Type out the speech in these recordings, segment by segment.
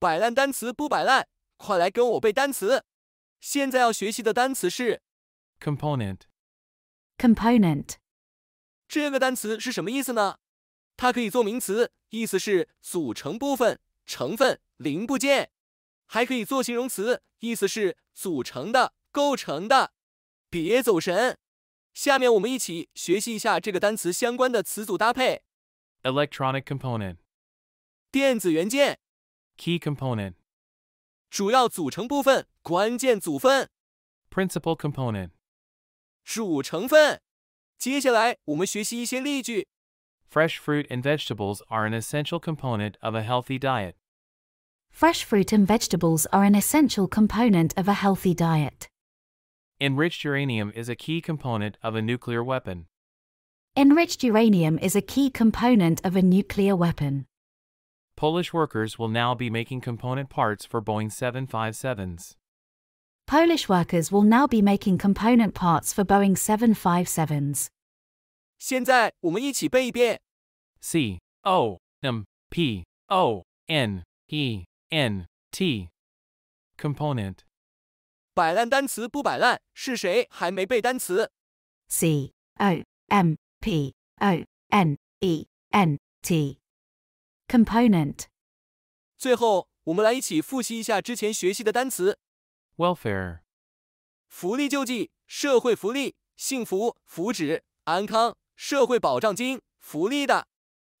摆烂单词不摆烂，快来跟我背单词！现在要学习的单词是 component。component 这个单词是什么意思呢？它可以做名词，意思是组成部分、成分、零部件；还可以做形容词，意思是组成的、构成的。别走神，下面我们一起学习一下这个单词相关的词组搭配。electronic component 电子元件。Key component. 主要组成部分，关键组分。Principal component. 主成分。接下来我们学习一些例句。Fresh fruit and vegetables are an essential component of a healthy diet. Fresh fruit and vegetables are an essential component of a healthy diet. Enriched uranium is a key component of a nuclear weapon. Enriched uranium is a key component of a nuclear weapon. Polish workers will now be making component parts for Boeing 757s. Polish workers will now be making component parts for Boeing 757s. 现在我们一起背一遍。C O M P O N E N T component 摆烂单词不摆烂，是谁还没背单词？C O M P O N E N T component. 最后，我们来一起复习一下之前学习的单词：welfare、福利救济、社会福利、幸福、福祉、安康、社会保障金、福利的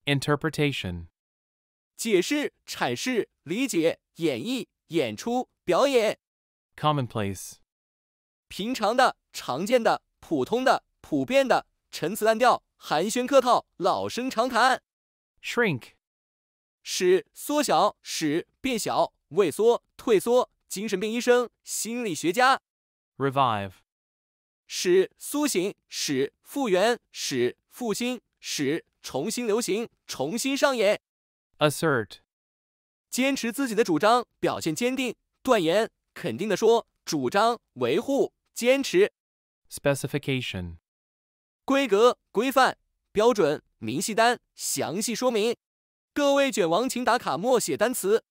interpretation、解释、阐释、理解、演绎、演出、表演 commonplace、平常的、常见的、普通的、普遍的、陈词滥调、寒暄客套、老生常谈 shrink。使缩小，使变小，萎缩，退缩。精神病医生，心理学家。Revive，使苏醒，使复原，使复兴，使重新流行，重新上演。Assert，坚持自己的主张，表现坚定，断言，肯定的说，主张，维护，坚持。Specification，规格，规范，标准，明细单，详细说明。各位卷王，请打卡默写单词。